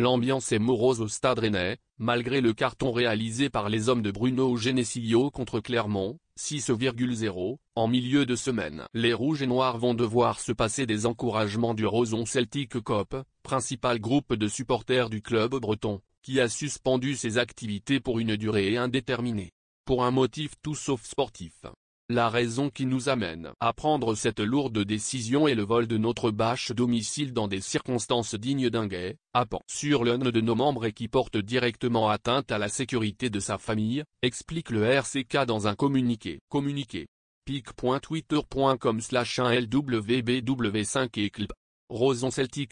L'ambiance est morose au stade rennais, malgré le carton réalisé par les hommes de Bruno Genesilio contre Clermont, 6,0, en milieu de semaine. Les Rouges et Noirs vont devoir se passer des encouragements du Roson Celtic Cop, principal groupe de supporters du club breton, qui a suspendu ses activités pour une durée indéterminée. Pour un motif tout sauf sportif. La raison qui nous amène à prendre cette lourde décision est le vol de notre bâche domicile dans des circonstances dignes d'un guet, pant sur l'un de nos membres et qui porte directement atteinte à la sécurité de sa famille, explique le RCK dans un communiqué. Communiqué. 5 Roson Celtic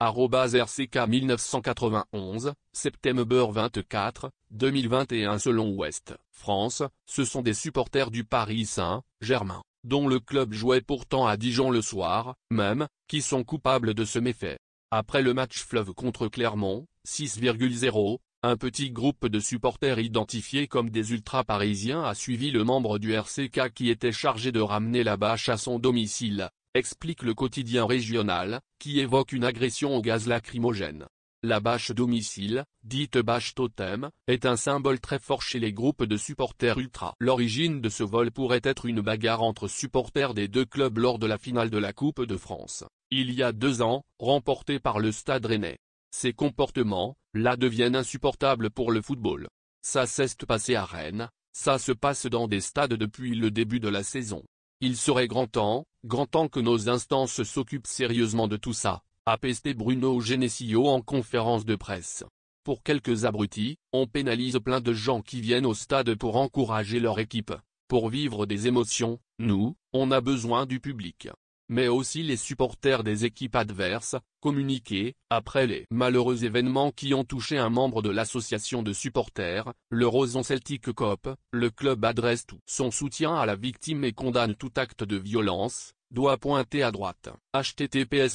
Arrobas RCK 1991, septembre 24, 2021 selon Ouest, France, ce sont des supporters du Paris Saint-Germain, dont le club jouait pourtant à Dijon le soir, même, qui sont coupables de ce méfait. Après le match fleuve contre Clermont, 6,0, un petit groupe de supporters identifiés comme des ultra-parisiens a suivi le membre du RCK qui était chargé de ramener la bâche à son domicile explique le quotidien régional, qui évoque une agression au gaz lacrymogène. La bâche domicile, dite bâche totem, est un symbole très fort chez les groupes de supporters ultra. L'origine de ce vol pourrait être une bagarre entre supporters des deux clubs lors de la finale de la Coupe de France, il y a deux ans, remportée par le Stade Rennais. Ces comportements, là deviennent insupportables pour le football. Ça de passer à Rennes, ça se passe dans des stades depuis le début de la saison. Il serait grand temps, grand temps que nos instances s'occupent sérieusement de tout ça, a pesté Bruno Genesio en conférence de presse. Pour quelques abrutis, on pénalise plein de gens qui viennent au stade pour encourager leur équipe, pour vivre des émotions, nous, on a besoin du public mais aussi les supporters des équipes adverses, communiqué, après les malheureux événements qui ont touché un membre de l'association de supporters, le Roson Celtic Cop, le club adresse tout son soutien à la victime et condamne tout acte de violence, doit pointer à droite. https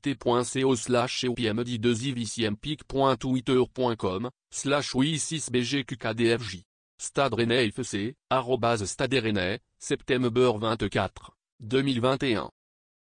t.co slash 2 ivcmpictwittercom slash oui 6 bgqkdfj Stade Rennais FC, arrobase Stade Rennais, septembre 24. 2021